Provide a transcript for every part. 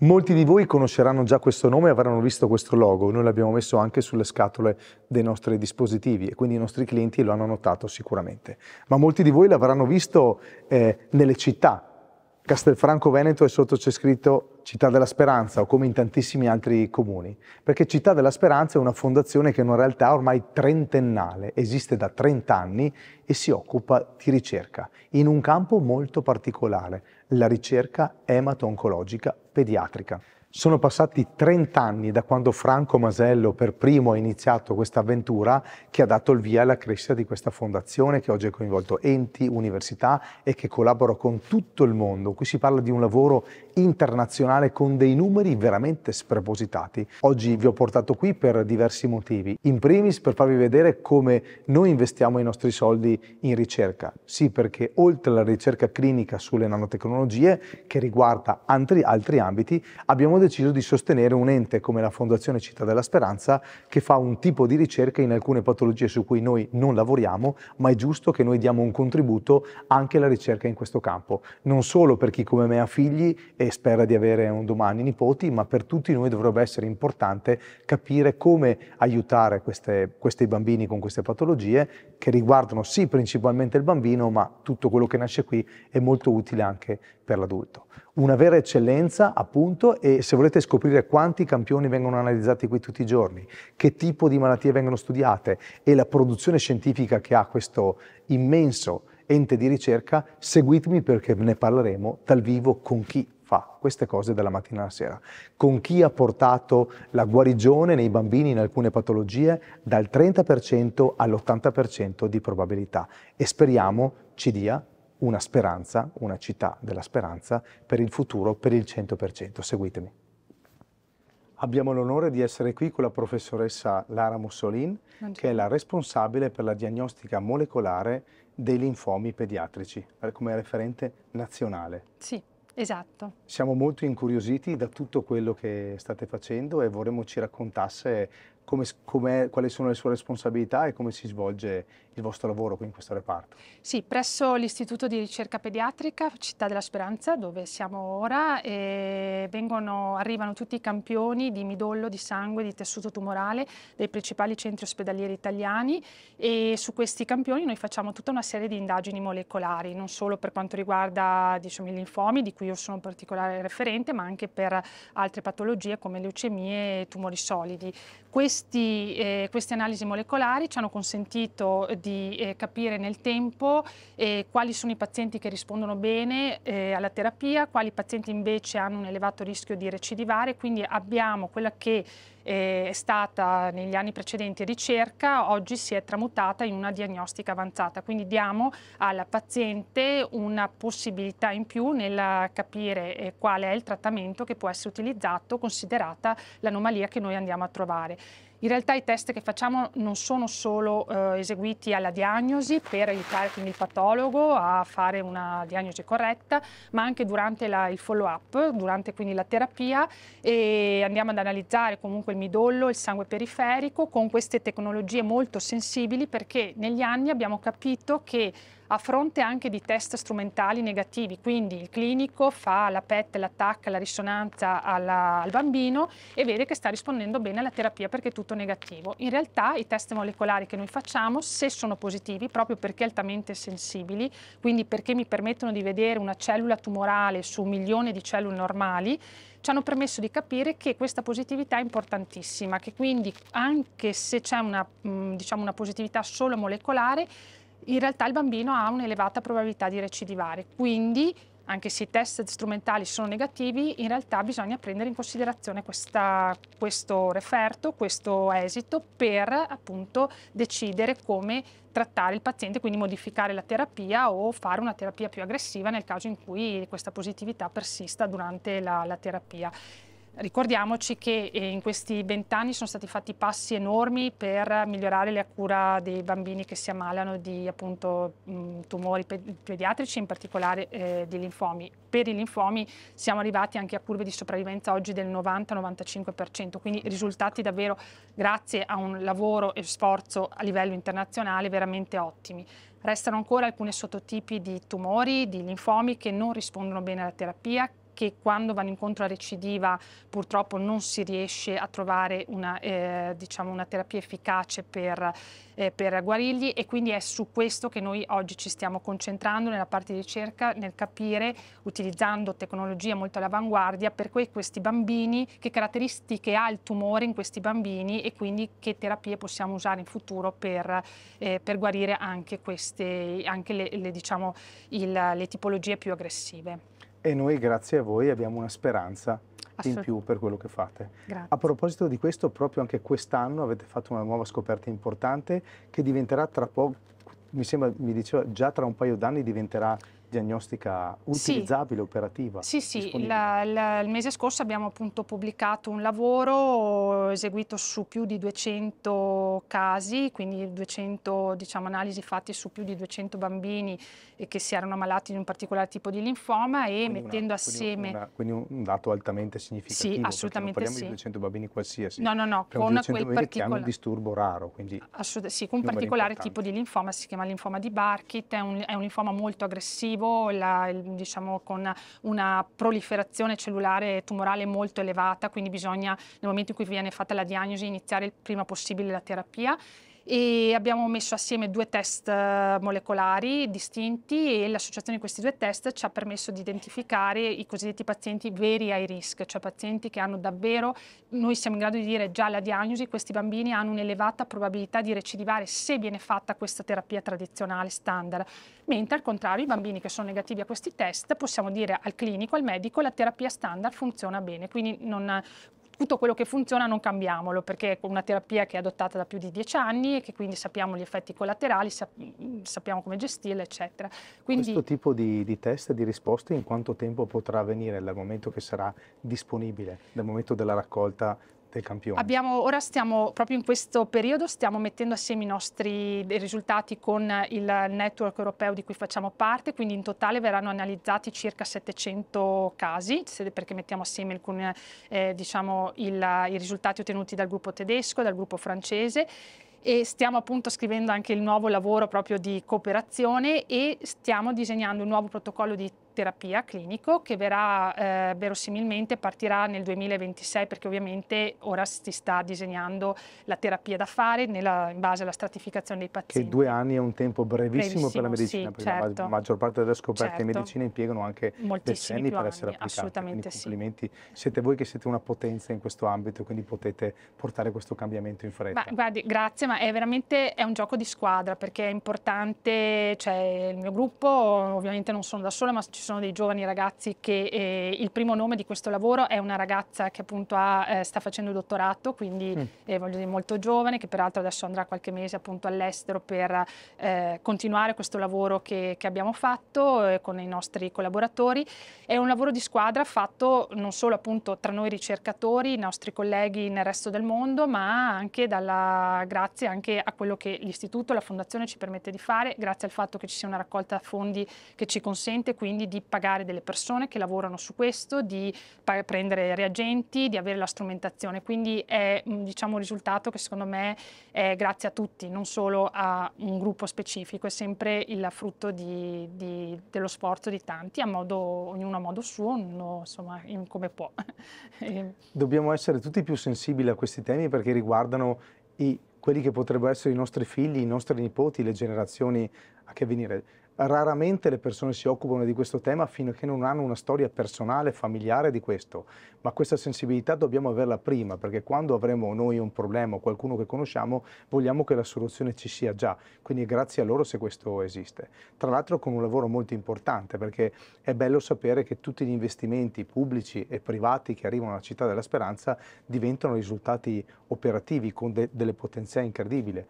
Molti di voi conosceranno già questo nome e avranno visto questo logo, noi l'abbiamo messo anche sulle scatole dei nostri dispositivi e quindi i nostri clienti lo hanno notato sicuramente, ma molti di voi l'avranno visto eh, nelle città. Castelfranco Veneto è sotto c'è scritto Città della Speranza o come in tantissimi altri comuni, perché Città della Speranza è una fondazione che è una realtà ormai trentennale, esiste da 30 anni e si occupa di ricerca in un campo molto particolare, la ricerca emato-oncologica pediatrica. Sono passati 30 anni da quando Franco Masello per primo ha iniziato questa avventura che ha dato il via alla crescita di questa fondazione che oggi ha coinvolto enti, università e che collabora con tutto il mondo. Qui si parla di un lavoro internazionale con dei numeri veramente spropositati. Oggi vi ho portato qui per diversi motivi. In primis per farvi vedere come noi investiamo i nostri soldi in ricerca. Sì, perché oltre alla ricerca clinica sulle nanotecnologie che riguarda altri, altri ambiti, abbiamo deciso di sostenere un ente come la Fondazione Città della Speranza che fa un tipo di ricerca in alcune patologie su cui noi non lavoriamo, ma è giusto che noi diamo un contributo anche alla ricerca in questo campo, non solo per chi come me ha figli e spera di avere un domani nipoti, ma per tutti noi dovrebbe essere importante capire come aiutare queste, questi bambini con queste patologie che riguardano sì principalmente il bambino, ma tutto quello che nasce qui è molto utile anche per l'adulto. Una vera eccellenza, appunto, e se volete scoprire quanti campioni vengono analizzati qui tutti i giorni, che tipo di malattie vengono studiate e la produzione scientifica che ha questo immenso ente di ricerca, seguitemi perché ne parleremo dal vivo con chi fa queste cose dalla mattina alla sera, con chi ha portato la guarigione nei bambini in alcune patologie dal 30% all'80% di probabilità e speriamo ci dia una speranza, una città della speranza per il futuro per il 100%. Seguitemi. Abbiamo l'onore di essere qui con la professoressa Lara Mussolin, che è la responsabile per la diagnostica molecolare dei linfomi pediatrici, eh, come referente nazionale. Sì. Esatto. Siamo molto incuriositi da tutto quello che state facendo e vorremmo ci raccontasse come, come, quali sono le sue responsabilità e come si svolge il vostro lavoro qui in questo reparto? Sì, presso l'Istituto di ricerca pediatrica Città della Speranza, dove siamo ora, vengono, arrivano tutti i campioni di midollo, di sangue, di tessuto tumorale dei principali centri ospedalieri italiani e su questi campioni noi facciamo tutta una serie di indagini molecolari, non solo per quanto riguarda diciamo, i linfomi, di cui io sono in particolare referente, ma anche per altre patologie come leucemie e tumori solidi. Questo questi, eh, queste analisi molecolari ci hanno consentito eh, di eh, capire nel tempo eh, quali sono i pazienti che rispondono bene eh, alla terapia, quali pazienti invece hanno un elevato rischio di recidivare, quindi abbiamo quella che eh, è stata negli anni precedenti ricerca, oggi si è tramutata in una diagnostica avanzata, quindi diamo al paziente una possibilità in più nel capire qual è il trattamento che può essere utilizzato considerata l'anomalia che noi andiamo a trovare. In realtà i test che facciamo non sono solo eh, eseguiti alla diagnosi per aiutare quindi il patologo a fare una diagnosi corretta, ma anche durante la, il follow up, durante quindi la terapia e andiamo ad analizzare comunque il midollo, il sangue periferico con queste tecnologie molto sensibili perché negli anni abbiamo capito che a fronte anche di test strumentali negativi, quindi il clinico fa la PET, l'attacca, la risonanza alla, al bambino e vede che sta rispondendo bene alla terapia perché tutto negativo. In realtà i test molecolari che noi facciamo, se sono positivi, proprio perché altamente sensibili, quindi perché mi permettono di vedere una cellula tumorale su un milione di cellule normali, ci hanno permesso di capire che questa positività è importantissima, che quindi anche se c'è una, mm, diciamo, una positività solo molecolare, in realtà il bambino ha un'elevata probabilità di recidivare. Quindi anche se i test strumentali sono negativi, in realtà bisogna prendere in considerazione questa, questo referto, questo esito per appunto decidere come trattare il paziente, quindi modificare la terapia o fare una terapia più aggressiva nel caso in cui questa positività persista durante la, la terapia. Ricordiamoci che eh, in questi vent'anni sono stati fatti passi enormi per migliorare la cura dei bambini che si ammalano di appunto, mm, tumori pediatrici, in particolare eh, di linfomi. Per i linfomi siamo arrivati anche a curve di sopravvivenza oggi del 90-95%, quindi risultati davvero grazie a un lavoro e sforzo a livello internazionale veramente ottimi. Restano ancora alcuni sottotipi di tumori, di linfomi che non rispondono bene alla terapia, che quando vanno incontro a recidiva purtroppo non si riesce a trovare una, eh, diciamo una terapia efficace per, eh, per guarirli e quindi è su questo che noi oggi ci stiamo concentrando nella parte di ricerca, nel capire, utilizzando tecnologie molto all'avanguardia, per que questi bambini, che caratteristiche ha il tumore in questi bambini e quindi che terapie possiamo usare in futuro per, eh, per guarire anche, queste, anche le, le, diciamo, il, le tipologie più aggressive e noi grazie a voi abbiamo una speranza in più per quello che fate. Grazie. A proposito di questo, proprio anche quest'anno avete fatto una nuova scoperta importante che diventerà tra poco, mi sembra, mi diceva, già tra un paio d'anni diventerà diagnostica utilizzabile, sì. operativa. Sì, sì, la, la, il mese scorso abbiamo appunto pubblicato un lavoro eseguito su più di 200 casi, quindi 200 diciamo, analisi fatte su più di 200 bambini che si erano ammalati di un particolare tipo di linfoma e quindi mettendo una, assieme... Quindi, una, quindi, un dato altamente significativo. Sì, assolutamente non parliamo sì. di 200 bambini qualsiasi. No, no, no, con quel particolare... che hanno un disturbo raro, quindi... Assolut- sì, con un particolare importante. tipo di linfoma, si chiama linfoma di Barkit, è un, è un linfoma molto aggressivo nuovo, la, diciamo con una proliferazione cellulare tumorale molto elevata, quindi bisogna nel momento in cui viene fatta la diagnosi iniziare il prima possibile la terapia e abbiamo messo assieme due test eh, molecolari distinti e l'associazione di questi due test ci ha permesso di identificare i cosiddetti pazienti veri high risk, cioè pazienti che hanno davvero, noi siamo in grado di dire già la diagnosi, questi bambini hanno un'elevata probabilità di recidivare se viene fatta questa terapia tradizionale standard, mentre al contrario i bambini che sono negativi a questi test possiamo dire al clinico, al medico, la terapia standard funziona bene, quindi non, tutto quello che funziona non cambiamolo, perché è una terapia che è adottata da più di dieci anni e che quindi sappiamo gli effetti collaterali, sappiamo come gestirla, eccetera. Quindi, Questo tipo di, di test e di risposte in quanto tempo potrà avvenire dal momento che sarà disponibile, dal momento della raccolta del campione. Abbiamo, ora stiamo, proprio in questo periodo, stiamo mettendo assieme i nostri risultati con il network europeo di cui facciamo parte, quindi in totale verranno analizzati circa 700 casi, perché mettiamo assieme alcune, eh, diciamo, il, i risultati ottenuti dal gruppo tedesco, dal gruppo francese e stiamo appunto scrivendo anche il nuovo lavoro proprio di cooperazione e stiamo disegnando un nuovo protocollo di terapia clinico che verrà eh, verosimilmente partirà nel 2026 perché ovviamente ora si sta disegnando la terapia da fare nella, in base alla stratificazione dei pazienti. Che due anni è un tempo brevissimo, brevissimo per la medicina, sì, perché certo. la maggior parte delle scoperte certo. in medicina impiegano anche Moltissimi decenni per essere applicate. Assolutamente quindi, complimenti. Sì. Siete voi che siete una potenza in questo ambito, quindi potete portare questo cambiamento in fretta. Ma, guardi, grazie, ma è veramente è un gioco di squadra perché è importante, cioè il mio gruppo ovviamente non sono da sola, ma ci sono dei giovani ragazzi che eh, il primo nome di questo lavoro è una ragazza che appunto ha, eh, sta facendo il dottorato, quindi mm. eh, voglio dire molto giovane, che peraltro adesso andrà qualche mese appunto all'estero per eh, continuare questo lavoro che, che abbiamo fatto eh, con i nostri collaboratori. È un lavoro di squadra fatto non solo appunto tra noi ricercatori, i nostri colleghi nel resto del mondo, ma anche dalla, grazie anche a quello che l'istituto, la fondazione ci permette di fare, grazie al fatto che ci sia una raccolta fondi che ci consente quindi di di pagare delle persone che lavorano su questo, di prendere reagenti, di avere la strumentazione. Quindi è diciamo, un risultato che secondo me è grazie a tutti, non solo a un gruppo specifico, è sempre il frutto di, di, dello sforzo di tanti, a modo, ognuno a modo suo, ognuno insomma, in, come può. Dobbiamo essere tutti più sensibili a questi temi perché riguardano i quelli che potrebbero essere i nostri figli, i nostri nipoti, le generazioni a che venire raramente le persone si occupano di questo tema fino a che non hanno una storia personale, familiare di questo, ma questa sensibilità dobbiamo averla prima, perché quando avremo noi un problema o qualcuno che conosciamo, vogliamo che la soluzione ci sia già, quindi grazie a loro se questo esiste. Tra l'altro con un lavoro molto importante, perché è bello sapere che tutti gli investimenti pubblici e privati che arrivano alla Città della Speranza diventano risultati operativi con de delle potenzialità incredibili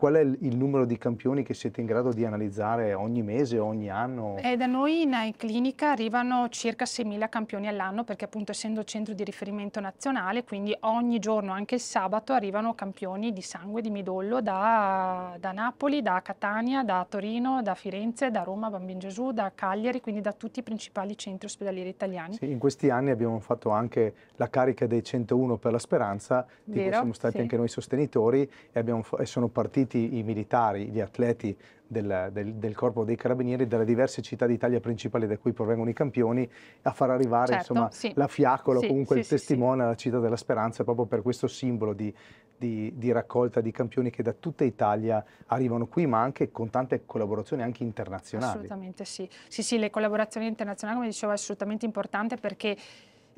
Qual è il numero di campioni che siete in grado di analizzare ogni mese, ogni anno? Eh, da noi in, in, clinica arrivano circa 6.000 campioni all'anno perché appunto essendo centro di riferimento nazionale, quindi ogni giorno, anche il sabato, arrivano campioni di sangue di midollo da, da Napoli, da Catania, da Torino, da Firenze, da Roma, Bambin Gesù, da Cagliari, quindi da tutti i principali centri ospedalieri italiani. Sì, in questi anni abbiamo fatto anche la carica dei 101 per la speranza, di cui siamo stati sì. anche noi sostenitori e, abbiamo, e sono partiti tutti i militari, gli atleti del, del, del, Corpo dei Carabinieri dalle diverse città d'Italia principali da cui provengono i campioni a far arrivare certo, insomma, sì. la fiaccola sì, comunque sì, il testimone alla Città della Speranza proprio per questo simbolo di, di, di, raccolta di campioni che da tutta Italia arrivano qui ma anche con tante collaborazioni anche internazionali. Assolutamente sì, sì sì le collaborazioni internazionali come dicevo è assolutamente importante perché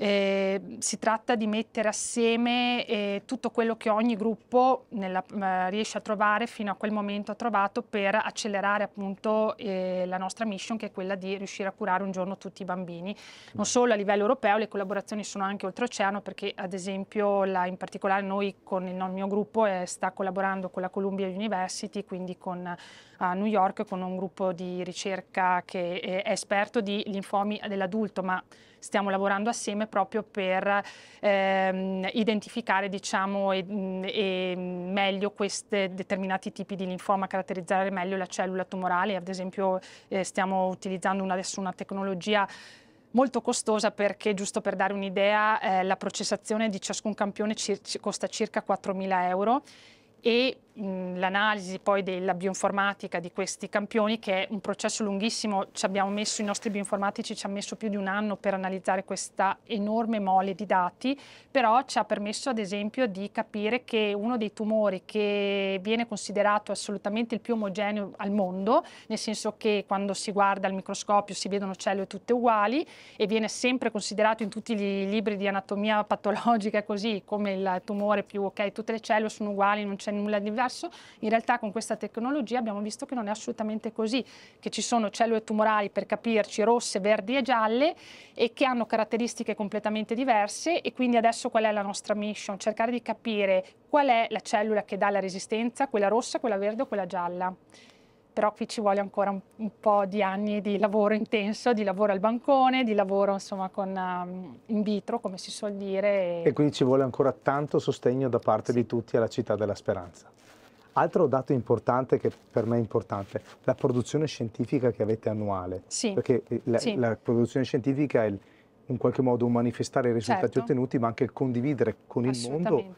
eh, si tratta di mettere assieme eh, tutto quello che ogni gruppo nella, eh, riesce a trovare fino a quel momento ha trovato per accelerare appunto eh, la nostra mission che è quella di riuscire a curare un giorno tutti i bambini. Non solo a livello europeo, le collaborazioni sono anche oltreoceano perché ad esempio la, in particolare noi con il, mio gruppo eh, sta collaborando con la Columbia University, quindi con a New York con un gruppo di ricerca che eh, è esperto di linfomi dell'adulto, ma stiamo lavorando assieme proprio per ehm, identificare diciamo, e, e meglio questi determinati tipi di linfoma, caratterizzare meglio la cellula tumorale. Ad esempio eh, stiamo utilizzando una, adesso una tecnologia molto costosa perché, giusto per dare un'idea, eh, la processazione di ciascun campione ci, ci costa circa 4.000 euro e l'analisi poi della bioinformatica di questi campioni che è un processo lunghissimo, messo, i nostri bioinformatici ci hanno messo più di un anno per analizzare questa enorme mole di dati, però ci ha permesso ad esempio di capire che uno dei tumori che viene considerato assolutamente il più omogeneo al mondo, nel senso che quando si guarda al microscopio si vedono cellule tutte uguali e viene sempre considerato in tutti i libri di anatomia patologica così come il tumore più ok, tutte le cellule sono uguali, non c'è nulla di diverso, grasso, in realtà con questa tecnologia abbiamo visto che non è assolutamente così, che ci sono cellule tumorali per capirci rosse, verdi e gialle e che hanno caratteristiche completamente diverse e quindi adesso qual è la nostra mission? Cercare di capire qual è la cellula che dà la resistenza, quella rossa, quella verde o quella gialla però qui ci vuole ancora un, un, po' di anni di lavoro intenso, di lavoro al bancone, di lavoro insomma con um, in vitro, come si suol dire. E... e quindi ci vuole ancora tanto sostegno da parte sì. di tutti alla città della speranza. Altro dato importante che per me è importante, la produzione scientifica che avete annuale, sì. perché eh, la, sì. la produzione scientifica è il in qualche modo manifestare i risultati certo. ottenuti, ma anche condividere con il mondo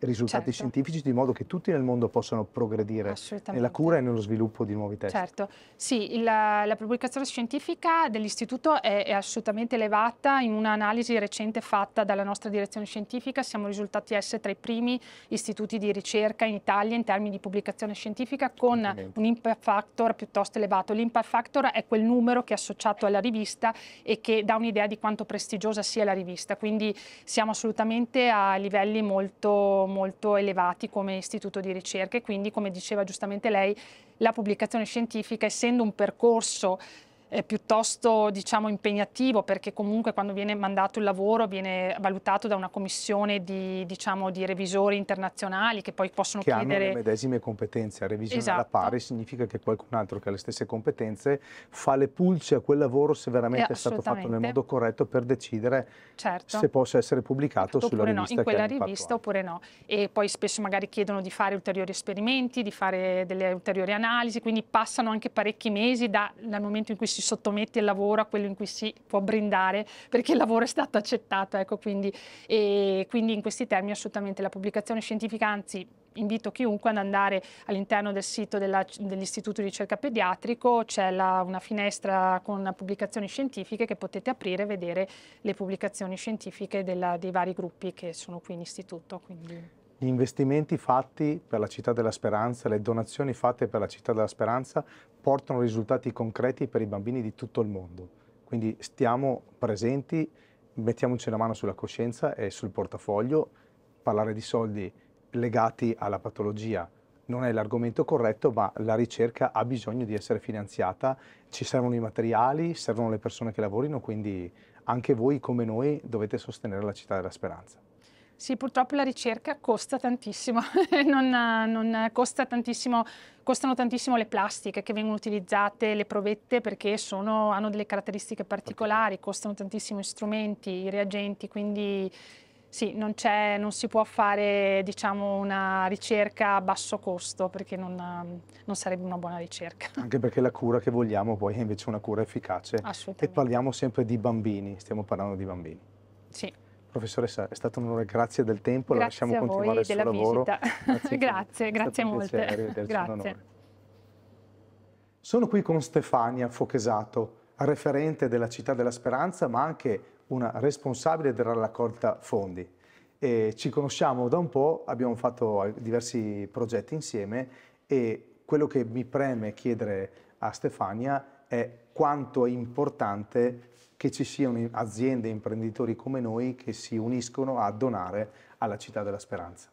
i risultati certo. scientifici di modo che tutti nel mondo possano progredire nella cura e nello sviluppo di nuovi test. Certo, sì, la, la pubblicazione scientifica dell'Istituto è, è, assolutamente elevata. In un'analisi recente fatta dalla nostra direzione scientifica siamo risultati essere tra i primi istituti di ricerca in Italia in termini di pubblicazione scientifica con un impact factor piuttosto elevato. L'impact factor è quel numero che è associato alla rivista e che dà un'idea di quanto molto prestigiosa sia la rivista, quindi siamo assolutamente a livelli molto, molto elevati come istituto di ricerca e quindi, come diceva giustamente lei, la pubblicazione scientifica, essendo un percorso eh, piuttosto diciamo, impegnativo perché comunque quando viene mandato il lavoro viene valutato da una commissione di, diciamo, di revisori internazionali che poi possono che chiedere... hanno le medesime competenze, revisione esatto. alla pari significa che qualcun altro che ha le stesse competenze fa le pulce a quel lavoro se veramente eh, è stato fatto nel modo corretto per decidere certo. se possa essere pubblicato certo, sulla rivista no, in quella rivista oppure no. E poi spesso magari chiedono di fare ulteriori esperimenti, di fare delle ulteriori analisi, quindi passano anche parecchi mesi dal momento in cui si sottomette il lavoro a quello in cui si può brindare perché il lavoro è stato accettato, ecco, quindi, e quindi in questi termini assolutamente la pubblicazione scientifica, anzi invito chiunque ad andare all'interno del sito dell'Istituto di Ricerca Pediatrico, c'è una finestra con pubblicazioni scientifiche che potete aprire e vedere le pubblicazioni scientifiche della, dei vari gruppi che sono qui in istituto. Quindi gli investimenti fatti per la Città della Speranza, le donazioni fatte per la Città della Speranza portano risultati concreti per i bambini di tutto il mondo. Quindi stiamo presenti, mettiamoci la mano sulla coscienza e sul portafoglio, parlare di soldi legati alla patologia non è l'argomento corretto, ma la ricerca ha bisogno di essere finanziata, ci servono i materiali, servono le persone che lavorino, quindi anche voi come noi dovete sostenere la città della speranza. Sì, purtroppo la ricerca costa tantissimo, non, non costa tantissimo, costano tantissimo le plastiche che vengono utilizzate, le provette perché sono, hanno delle caratteristiche particolari, costano tantissimo gli strumenti, i reagenti, quindi sì, non, non si può fare diciamo, una ricerca a basso costo perché non, non, sarebbe una buona ricerca. Anche perché la cura che vogliamo poi è invece una cura efficace e parliamo sempre di bambini, stiamo parlando di bambini. Sì. Professoressa, è stato un onore, grazie del tempo, grazie la lasciamo continuare il suo lavoro. Grazie, grazie, grazie molte. Grazie. Sono qui con Stefania Fochesato, referente della Città della Speranza, ma anche una responsabile della raccolta fondi. E ci conosciamo da un po', abbiamo fatto diversi progetti insieme e quello che mi preme chiedere a Stefania è quanto è importante che ci siano aziende e imprenditori come noi che si uniscono a donare alla città della speranza.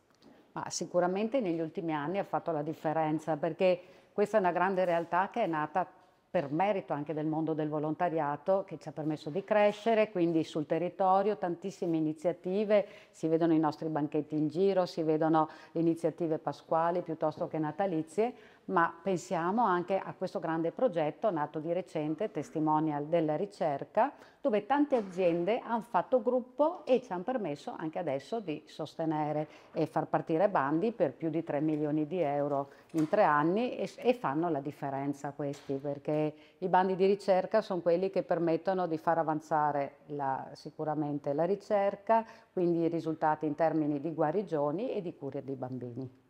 Ma sicuramente negli ultimi anni ha fatto la differenza perché questa è una grande realtà che è nata per merito anche del mondo del volontariato che ci ha permesso di crescere, quindi sul territorio tantissime iniziative, si vedono i nostri banchetti in giro, si vedono iniziative pasquali piuttosto che natalizie, ma pensiamo anche a questo grande progetto nato di recente, Testimonial della ricerca, dove tante aziende hanno fatto gruppo e ci hanno permesso anche adesso di sostenere e far partire bandi per più di 3 milioni di euro in tre anni e, e fanno la differenza questi, perché i bandi di ricerca sono quelli che permettono di far avanzare la, sicuramente la ricerca, quindi i risultati in termini di guarigioni e di cure dei bambini.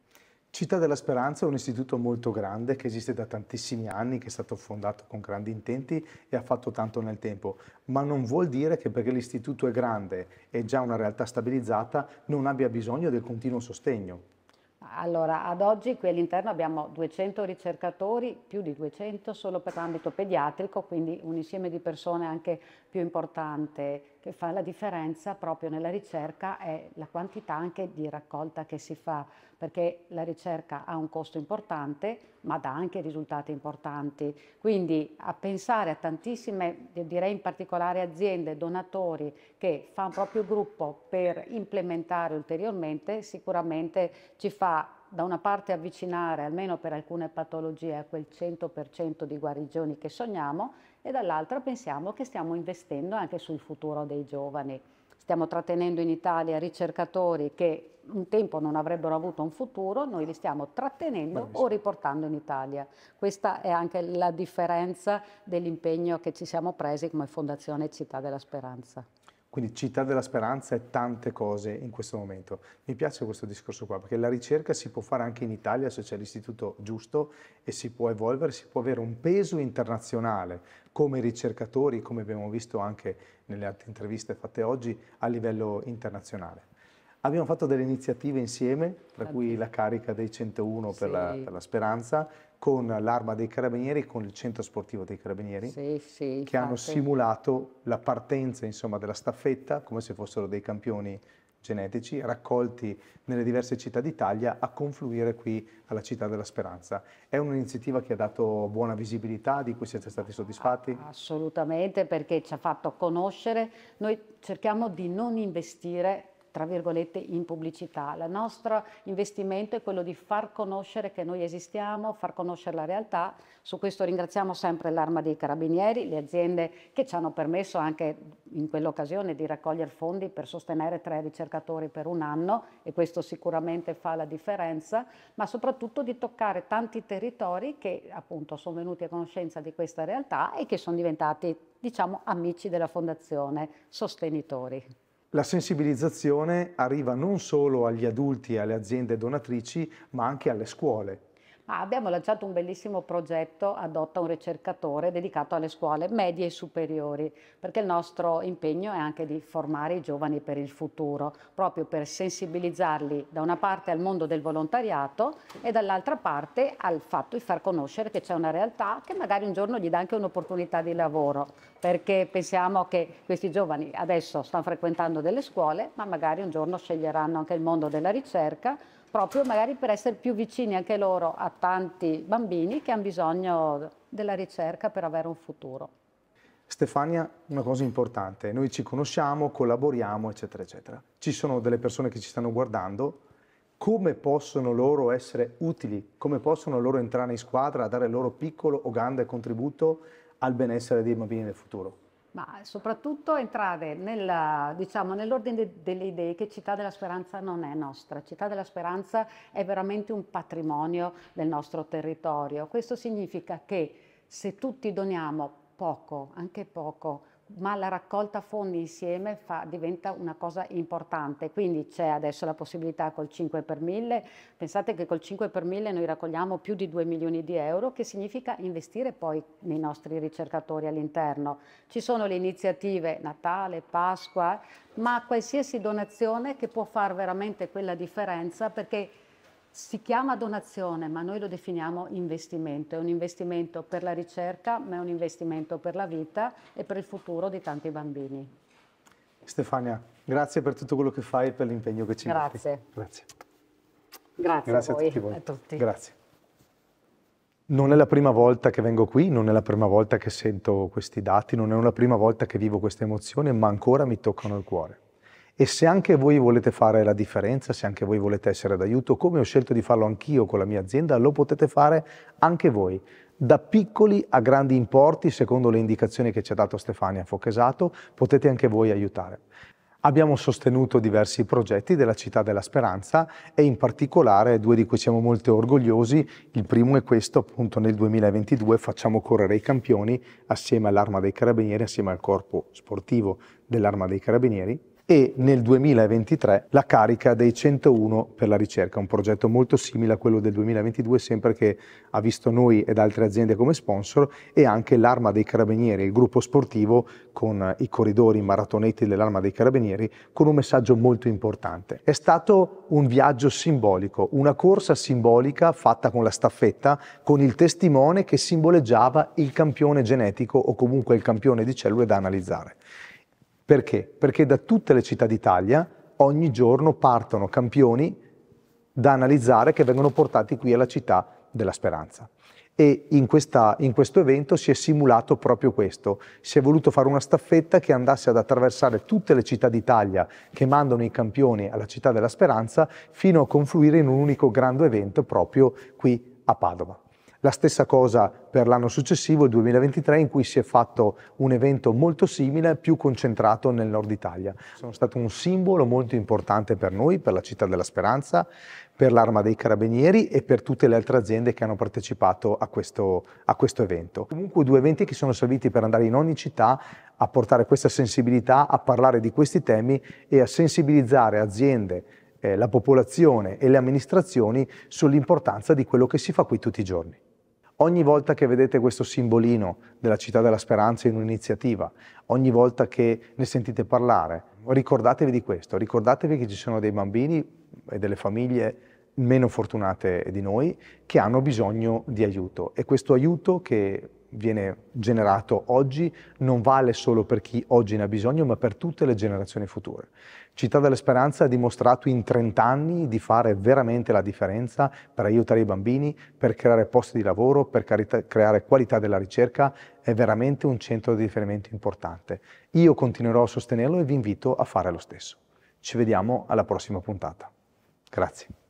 Città della Speranza è un istituto molto grande che esiste da tantissimi anni, che è stato fondato con grandi intenti e ha fatto tanto nel tempo, ma non vuol dire che perché l'istituto è grande e già una realtà stabilizzata non abbia bisogno del continuo sostegno. Allora, ad oggi qui all'interno abbiamo 200 ricercatori, più di 200 solo per l'ambito pediatrico, quindi un insieme di persone anche più importante che fa la differenza proprio nella ricerca è la quantità anche di raccolta che si fa, perché la ricerca ha un costo importante, ma dà anche risultati importanti. Quindi a pensare a tantissime, direi in particolare aziende, donatori che fa un proprio gruppo per implementare ulteriormente, sicuramente ci fa da una parte avvicinare, almeno per alcune patologie, a quel 100% di guarigioni che sogniamo e dall'altra pensiamo che stiamo investendo anche sul futuro dei giovani. Stiamo trattenendo in Italia ricercatori che un tempo non avrebbero avuto un futuro, noi li stiamo trattenendo Bravissimo. o riportando in Italia. Questa è anche la differenza dell'impegno che ci siamo presi come Fondazione Città della Speranza. Quindi città della speranza e tante cose in questo momento. Mi piace questo discorso qua, perché la ricerca si può fare anche in Italia se c'è l'istituto giusto e si può evolvere, si può avere un peso internazionale come ricercatori, come abbiamo visto anche nelle altre interviste fatte oggi, a livello internazionale. Abbiamo fatto delle iniziative insieme, tra cui la carica dei 101 sì. per, la, per la speranza, con l'Arma dei Carabinieri, con il Centro Sportivo dei Carabinieri, sì, sì, che infatti. hanno simulato la partenza insomma, della staffetta come se fossero dei campioni genetici raccolti nelle diverse città d'Italia a confluire qui alla Città della Speranza. È un'iniziativa che ha dato buona visibilità, di cui siete stati soddisfatti? Assolutamente, perché ci ha fatto conoscere. Noi cerchiamo di non investire tra virgolette, in pubblicità. Il nostro investimento è quello di far conoscere che noi esistiamo, far conoscere la realtà. Su questo ringraziamo sempre l'Arma dei Carabinieri, le aziende che ci hanno permesso anche in quell'occasione di raccogliere fondi per sostenere tre ricercatori per un anno e questo sicuramente fa la differenza, ma soprattutto di toccare tanti territori che appunto sono venuti a conoscenza di questa realtà e che sono diventati diciamo amici della fondazione, sostenitori la sensibilizzazione arriva non solo agli adulti e alle aziende donatrici, ma anche alle scuole ma ah, abbiamo lanciato un bellissimo progetto Adotta un ricercatore dedicato alle scuole medie e superiori, perché il nostro impegno è anche di formare i giovani per il futuro, proprio per sensibilizzarli da una parte al mondo del volontariato e dall'altra parte al fatto di far conoscere che c'è una realtà che magari un giorno gli dà anche un'opportunità di lavoro, perché pensiamo che questi giovani adesso stanno frequentando delle scuole, ma magari un giorno sceglieranno anche il mondo della ricerca proprio magari per essere più vicini anche loro a tanti bambini che hanno bisogno della ricerca per avere un futuro. Stefania, una cosa importante, noi ci conosciamo, collaboriamo, eccetera, eccetera. Ci sono delle persone che ci stanno guardando, come possono loro essere utili, come possono loro entrare in squadra, a dare il loro piccolo o grande contributo al benessere dei bambini del futuro? ma soprattutto entrare diciamo, nell'ordine diciamo, nell de delle idee che Città della Speranza non è nostra. Città della Speranza è veramente un patrimonio del nostro territorio. Questo significa che se tutti doniamo poco, anche poco, ma la raccolta fondi insieme fa, diventa una cosa importante, quindi c'è adesso la possibilità col 5 per 1000, pensate che col 5 per 1000 noi raccogliamo più di 2 milioni di euro, che significa investire poi nei nostri ricercatori all'interno. Ci sono le iniziative Natale, Pasqua, ma qualsiasi donazione che può fare veramente quella differenza perché si chiama donazione, ma noi lo definiamo investimento. È un investimento per la ricerca, ma è un investimento per la vita e per il futuro di tanti bambini. Stefania, grazie per tutto quello che fai e per l'impegno che ci grazie. metti. Grazie. Grazie. Grazie a, voi, a, tutti voi. a tutti. Grazie. Non è la prima volta che vengo qui, non è la prima volta che sento questi dati, non è la prima volta che vivo queste emozioni, ma ancora mi toccano il cuore. E se anche voi volete fare la differenza, se anche voi volete essere d'aiuto, come ho scelto di farlo anch'io con la mia azienda, lo potete fare anche voi, da piccoli a grandi importi, secondo le indicazioni che ci ha dato Stefania Fochesato, potete anche voi aiutare. Abbiamo sostenuto diversi progetti della Città della Speranza e in particolare due di cui siamo molto orgogliosi. Il primo è questo, appunto nel 2022 facciamo correre i campioni assieme all'Arma dei Carabinieri, assieme al corpo sportivo dell'Arma dei Carabinieri e nel 2023 la carica dei 101 per la ricerca, un progetto molto simile a quello del 2022, sempre che ha visto noi ed altre aziende come sponsor, e anche l'Arma dei Carabinieri, il gruppo sportivo con i corridori maratonetti dell'Arma dei Carabinieri, con un messaggio molto importante. È stato un viaggio simbolico, una corsa simbolica fatta con la staffetta, con il testimone che simboleggiava il campione genetico o comunque il campione di cellule da analizzare. Perché? Perché da tutte le città d'Italia ogni giorno partono campioni da analizzare che vengono portati qui alla città della speranza. E in, questa, in, questo evento si è simulato proprio questo. Si è voluto fare una staffetta che andasse ad attraversare tutte le città d'Italia che mandano i campioni alla città della speranza fino a confluire in un unico grande evento proprio qui a Padova. La stessa cosa per l'anno successivo, il 2023, in cui si è fatto un evento molto simile, più concentrato nel nord Italia. Sono stato un simbolo molto importante per noi, per la Città della Speranza, per l'Arma dei Carabinieri e per tutte le altre aziende che hanno partecipato a questo, a questo evento. Comunque due eventi che sono serviti per andare in ogni città a portare questa sensibilità, a parlare di questi temi e a sensibilizzare aziende, eh, la popolazione e le amministrazioni sull'importanza di quello che si fa qui tutti i giorni. Ogni volta che vedete questo simbolino della città della speranza in un'iniziativa, ogni volta che ne sentite parlare, ricordatevi di questo, ricordatevi che ci sono dei bambini e delle famiglie meno fortunate di noi che hanno bisogno di aiuto e questo aiuto che viene generato oggi non vale solo per chi oggi ne ha bisogno, ma per tutte le generazioni future. Città della Speranza ha dimostrato in 30 anni di fare veramente la differenza per aiutare i bambini, per creare posti di lavoro, per creare qualità della ricerca, è veramente un centro di riferimento importante. Io continuerò a sostenerlo e vi invito a fare lo stesso. Ci vediamo alla prossima puntata. Grazie.